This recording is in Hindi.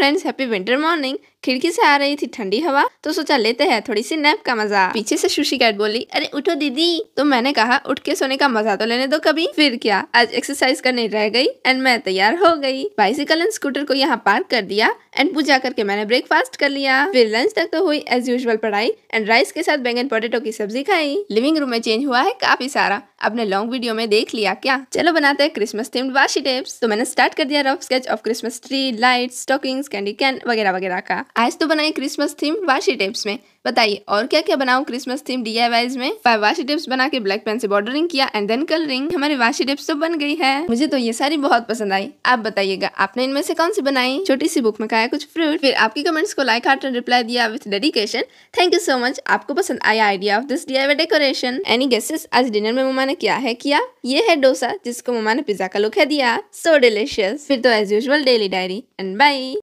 फ्रेंड्स हैप्पी विंटर मॉर्निंग खिड़की से आ रही थी ठंडी हवा तो सोचा लेते हैं थोड़ी सी नैप का मजा पीछे से सुशी कैट बोली अरे उठो दीदी तो मैंने कहा उठ के सोने का मजा तो लेने दो कभी फिर क्या आज एक्सरसाइज करने रह गई एंड मैं तैयार हो गई बाइसिकल एंड स्कूटर को यहाँ पार्क कर दिया एंड पूजा करके मैंने ब्रेकफास्ट कर लिया फिर लंच तक तो हुई एज यूजल पढ़ाई एंड राइस के साथ बैंगन पोटेटो की सब्जी खाई लिविंग रूम में चेंज हुआ है काफी सारा अपने लॉन्ग वीडियो में देख लिया क्या चलो बनाते हैं क्रिसमस थीम्ड वाशी टेप्स तो मैंने स्टार्ट कर दिया rough sketch of Christmas tree light stockings candy cane वगैरह वगैरह का आज तो बनाई क्रिसमस थीम वाशी टेप्स में बताइए और क्या क्या बनाऊ क्रिसमस थीम डी में फाइव वाशी टेप्स बना के ब्लैक पेन से बॉर्डरिंग किया एंड देन कलरिंग हमारी वाशी टेप्स तो बन गई है मुझे तो ये सारी बहुत पसंद आई आप बताइएगा आपने इनमें से कौन सी बनाई छोटी सी बुक में खाया कुछ फ्रूट फिर आपकी कमेंट्स को लाइक हार्ट एंड रिप्लाई दिया with dedication thank you so much आपको पसंद आया idea of this D decoration any guesses आज डिनर में मम्मा ने क्या है किया ये है डोसा जिसको मम्मा ने पिज्जा का लुक है दिया सो डिलिशियस फिर तो as usual daily diary and by